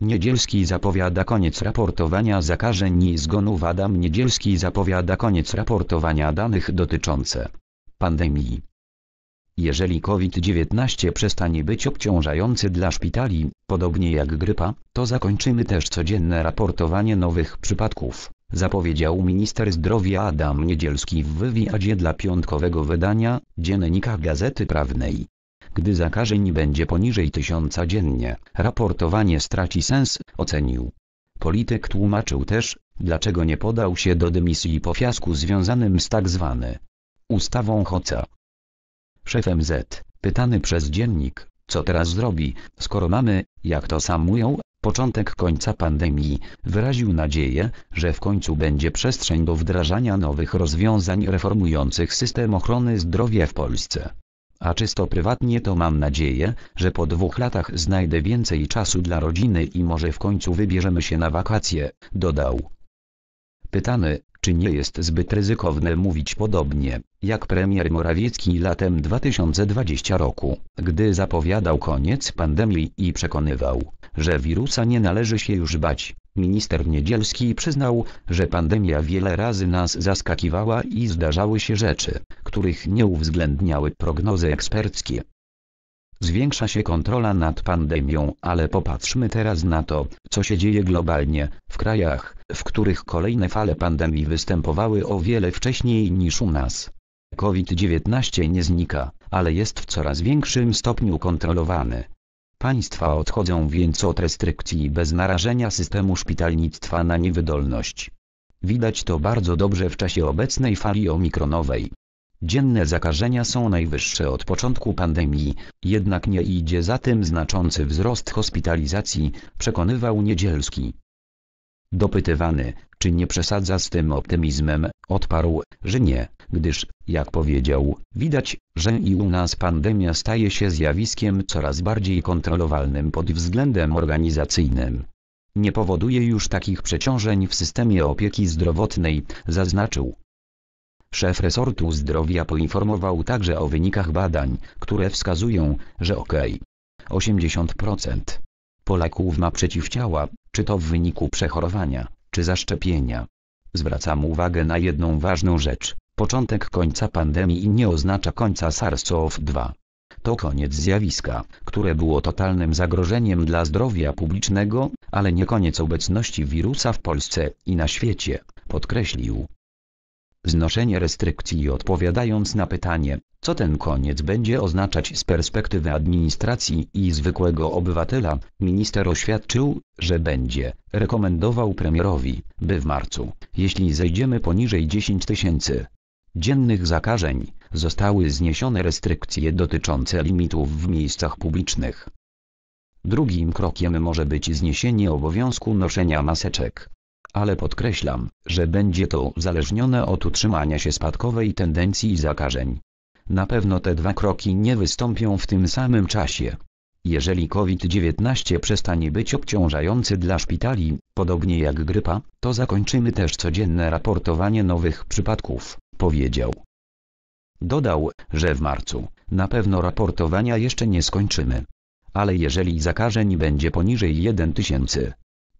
Niedzielski zapowiada koniec raportowania zakażeń i zgonów Adam Niedzielski zapowiada koniec raportowania danych dotyczące pandemii. Jeżeli COVID-19 przestanie być obciążający dla szpitali, podobnie jak grypa, to zakończymy też codzienne raportowanie nowych przypadków, zapowiedział minister zdrowia Adam Niedzielski w wywiadzie dla piątkowego wydania Dziennika Gazety Prawnej gdy zakażeń będzie poniżej tysiąca dziennie. Raportowanie straci sens, ocenił. Polityk tłumaczył też, dlaczego nie podał się do dymisji po fiasku związanym z tak zwany ustawą Hoca. Szef MZ, pytany przez dziennik, co teraz zrobi, skoro mamy, jak to sam mówią, początek końca pandemii, wyraził nadzieję, że w końcu będzie przestrzeń do wdrażania nowych rozwiązań reformujących system ochrony zdrowia w Polsce a czysto prywatnie to mam nadzieję, że po dwóch latach znajdę więcej czasu dla rodziny i może w końcu wybierzemy się na wakacje, dodał. Pytamy, czy nie jest zbyt ryzykowne mówić podobnie, jak premier Morawiecki latem 2020 roku, gdy zapowiadał koniec pandemii i przekonywał, że wirusa nie należy się już bać, Minister Niedzielski przyznał, że pandemia wiele razy nas zaskakiwała i zdarzały się rzeczy, których nie uwzględniały prognozy eksperckie. Zwiększa się kontrola nad pandemią, ale popatrzmy teraz na to, co się dzieje globalnie, w krajach, w których kolejne fale pandemii występowały o wiele wcześniej niż u nas. COVID-19 nie znika, ale jest w coraz większym stopniu kontrolowany. Państwa odchodzą więc od restrykcji bez narażenia systemu szpitalnictwa na niewydolność. Widać to bardzo dobrze w czasie obecnej fali omikronowej. Dzienne zakażenia są najwyższe od początku pandemii, jednak nie idzie za tym znaczący wzrost hospitalizacji, przekonywał Niedzielski. Dopytywany, czy nie przesadza z tym optymizmem, odparł, że nie gdyż, jak powiedział, widać, że i u nas pandemia staje się zjawiskiem coraz bardziej kontrolowalnym pod względem organizacyjnym. Nie powoduje już takich przeciążeń w systemie opieki zdrowotnej, zaznaczył. Szef resortu zdrowia poinformował także o wynikach badań, które wskazują, że ok. 80% Polaków ma przeciwciała, czy to w wyniku przechorowania, czy zaszczepienia. Zwracam uwagę na jedną ważną rzecz. Początek końca pandemii nie oznacza końca SARS-CoV-2. To koniec zjawiska, które było totalnym zagrożeniem dla zdrowia publicznego, ale nie koniec obecności wirusa w Polsce i na świecie, podkreślił. Znoszenie restrykcji odpowiadając na pytanie, co ten koniec będzie oznaczać z perspektywy administracji i zwykłego obywatela, minister oświadczył, że będzie rekomendował premierowi, by w marcu, jeśli zejdziemy poniżej 10 tysięcy dziennych zakażeń, zostały zniesione restrykcje dotyczące limitów w miejscach publicznych. Drugim krokiem może być zniesienie obowiązku noszenia maseczek. Ale podkreślam, że będzie to uzależnione od utrzymania się spadkowej tendencji zakażeń. Na pewno te dwa kroki nie wystąpią w tym samym czasie. Jeżeli COVID-19 przestanie być obciążający dla szpitali, podobnie jak grypa, to zakończymy też codzienne raportowanie nowych przypadków powiedział. Dodał, że w marcu, na pewno raportowania jeszcze nie skończymy. Ale jeżeli zakażeń będzie poniżej 1 tysięcy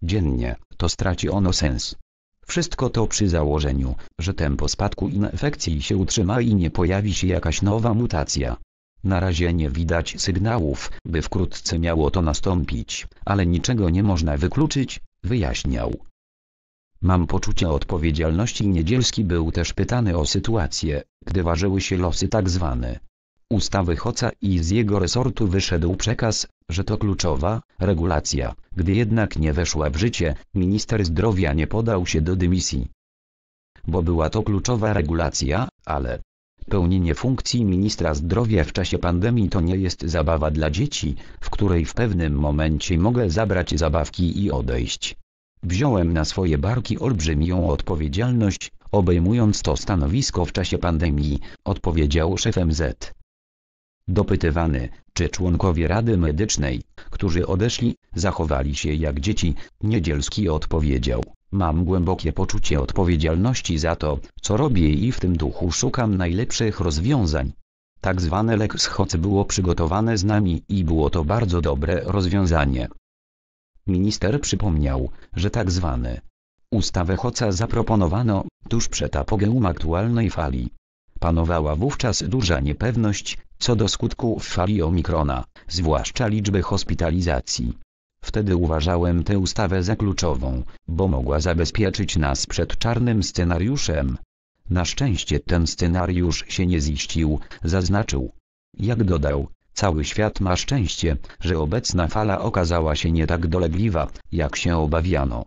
dziennie, to straci ono sens. Wszystko to przy założeniu, że tempo spadku infekcji się utrzyma i nie pojawi się jakaś nowa mutacja. Na razie nie widać sygnałów, by wkrótce miało to nastąpić, ale niczego nie można wykluczyć, wyjaśniał. Mam poczucie odpowiedzialności Niedzielski był też pytany o sytuację, gdy ważyły się losy tak zwane. ustawy Hoca i z jego resortu wyszedł przekaz, że to kluczowa regulacja, gdy jednak nie weszła w życie, minister zdrowia nie podał się do dymisji. Bo była to kluczowa regulacja, ale pełnienie funkcji ministra zdrowia w czasie pandemii to nie jest zabawa dla dzieci, w której w pewnym momencie mogę zabrać zabawki i odejść. Wziąłem na swoje barki olbrzymią odpowiedzialność, obejmując to stanowisko w czasie pandemii, odpowiedział szef MZ. Dopytywany, czy członkowie Rady Medycznej, którzy odeszli, zachowali się jak dzieci, Niedzielski odpowiedział, mam głębokie poczucie odpowiedzialności za to, co robię i w tym duchu szukam najlepszych rozwiązań. Tak zwane Lex Hoc było przygotowane z nami i było to bardzo dobre rozwiązanie, Minister przypomniał, że tak zwane ustawę Hoca zaproponowano tuż przed apogeum aktualnej fali. Panowała wówczas duża niepewność co do skutków fali omikrona, zwłaszcza liczby hospitalizacji. Wtedy uważałem tę ustawę za kluczową, bo mogła zabezpieczyć nas przed czarnym scenariuszem. Na szczęście ten scenariusz się nie ziścił, zaznaczył. Jak dodał, Cały świat ma szczęście, że obecna fala okazała się nie tak dolegliwa, jak się obawiano.